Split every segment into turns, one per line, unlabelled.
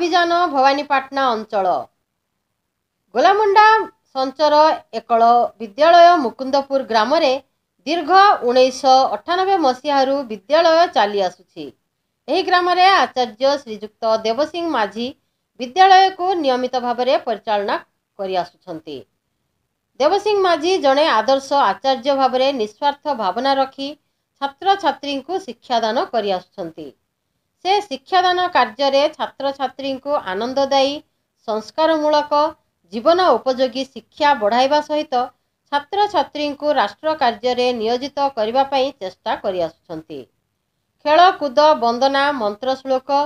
ଅଭିଯାନ ଭବାନୀପାଟନା ଅଞ୍ଚଳ ଗୋଲାମୁଣ୍ଡା ସଞ୍ଚର ଏକଳ ବିଦ୍ୟାଳୟ ମୁକୁନ୍ଦପୁର ଗ୍ରାମରେ ଦୀର୍ଘ ଉଣେଇଶହ ଅଠାନବେ ମସିହାରୁ ବିଦ୍ୟାଳୟ ଚାଲିଆସୁଛି ଏହି ଗ୍ରାମରେ ଆଚାର୍ଯ୍ୟ ଶ୍ରୀଯୁକ୍ତ ଦେବସିଂ ମାଝି ବିଦ୍ୟାଳୟକୁ ନିୟମିତ ଭାବରେ ପରିଚାଳନା କରିଆସୁଛନ୍ତି ଦେବସିଂ ମାଝି ଜଣେ ଆଦର୍ଶ ଆଚାର୍ଯ୍ୟ ଭାବରେ ନିଃସ୍ୱାର୍ଥ ଭାବନା ରଖି ଛାତ୍ରଛାତ୍ରୀଙ୍କୁ ଶିକ୍ଷାଦାନ କରିଆସୁଛନ୍ତି ସେ ଶିକ୍ଷାଦାନ କାର୍ଯ୍ୟରେ ଛାତ୍ରଛାତ୍ରୀଙ୍କୁ ଆନନ୍ଦଦାୟୀ ସଂସ୍କାରମୂଳକ ଜୀବନ ଉପଯୋଗୀ ଶିକ୍ଷା ବଢ଼ାଇବା ସହିତ ଛାତ୍ରଛାତ୍ରୀଙ୍କୁ ରାଷ୍ଟ୍ର କାର୍ଯ୍ୟରେ ନିୟୋଜିତ କରିବା ପାଇଁ ଚେଷ୍ଟା କରିଆସୁଛନ୍ତି ଖେଳକୁଦ ବନ୍ଦନା ମନ୍ତ୍ରଶ୍ଳୋକ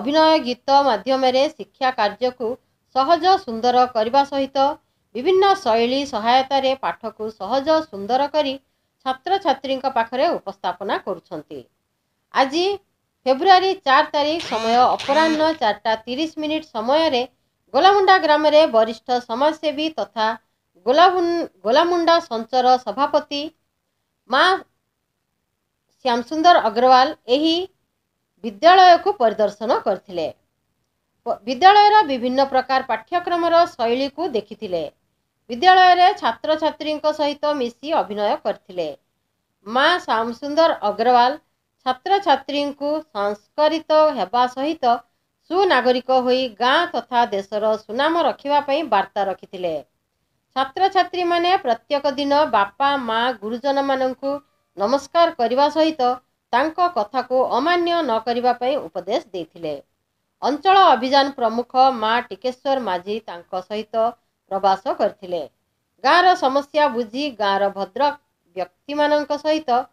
ଅଭିନୟ ଗୀତ ମାଧ୍ୟମରେ ଶିକ୍ଷା କାର୍ଯ୍ୟକୁ ସହଜ ସୁନ୍ଦର କରିବା ସହିତ ବିଭିନ୍ନ ଶୈଳୀ ସହାୟତାରେ ପାଠକୁ ସହଜ ସୁନ୍ଦର କରି ଛାତ୍ରଛାତ୍ରୀଙ୍କ ପାଖରେ ଉପସ୍ଥାପନା କରୁଛନ୍ତି ଆଜି ଫେବୃଆରୀ ଚାରି ତାରିଖ ସମୟ ଅପରାହ୍ନ ଚାରିଟା ତିରିଶ ମିନିଟ୍ ସମୟରେ ଗୋଲାମୁଣ୍ଡା ଗ୍ରାମରେ ବରିଷ୍ଠ ସମାଜସେବୀ ତଥା ଗୋଲାମୁଣ୍ଡା ସଞ୍ଚର ସଭାପତି ମା ଶ୍ୟାମସୁନ୍ଦର ଅଗ୍ରୱାଲ ଏହି ବିଦ୍ୟାଳୟକୁ ପରିଦର୍ଶନ କରିଥିଲେ ବିଦ୍ୟାଳୟର ବିଭିନ୍ନ ପ୍ରକାର ପାଠ୍ୟକ୍ରମର ଶୈଳୀକୁ ଦେଖିଥିଲେ ବିଦ୍ୟାଳୟରେ ଛାତ୍ରଛାତ୍ରୀଙ୍କ ସହିତ ମିଶି ଅଭିନୟ କରିଥିଲେ ମା ଶ୍ୟାମସୁନ୍ଦର ଅଗ୍ରୱାଲ ଛାତ୍ରଛାତ୍ରୀଙ୍କୁ ସଂସ୍କରିତ ହେବା ସହିତ ସୁନାଗରିକ ହୋଇ ଗାଁ ତଥା ଦେଶର ସୁନାମ ରଖିବା ପାଇଁ ବାର୍ତ୍ତା ରଖିଥିଲେ ଛାତ୍ରଛାତ୍ରୀମାନେ ପ୍ରତ୍ୟେକ ଦିନ ବାପା ମା ଗୁରୁଜନମାନଙ୍କୁ ନମସ୍କାର କରିବା ସହିତ ତାଙ୍କ କଥାକୁ ଅମାନ୍ୟ ନ କରିବା ପାଇଁ ଉପଦେଶ ଦେଇଥିଲେ ଅଞ୍ଚଳ ଅଭିଯାନ ପ୍ରମୁଖ ମା ଟିକେଶ୍ୱର ମାଝି ତାଙ୍କ ସହିତ ପ୍ରବାସ କରିଥିଲେ ଗାଁର ସମସ୍ୟା ବୁଝି ଗାଁର ଭଦ୍ରକ ବ୍ୟକ୍ତିମାନଙ୍କ ସହିତ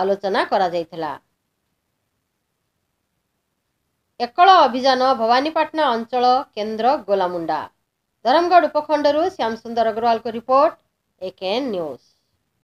ଆଲୋଚନା କରାଯାଇଥିଲା ଏକଳ ଅଭିଯାନ ଭବାନୀପାଟଣା ଅଞ୍ଚଳ କେନ୍ଦ୍ର ଗୋଲାମୁଣ୍ଡା ଧରମଗଡ଼ ଉପଖଣ୍ଡରୁ ଶ୍ୟାମସୁନ୍ଦର ଅଗ୍ରୱାଲଙ୍କ ରିପୋର୍ଟ ଏକେଏନ୍ ନ୍ୟୁଜ୍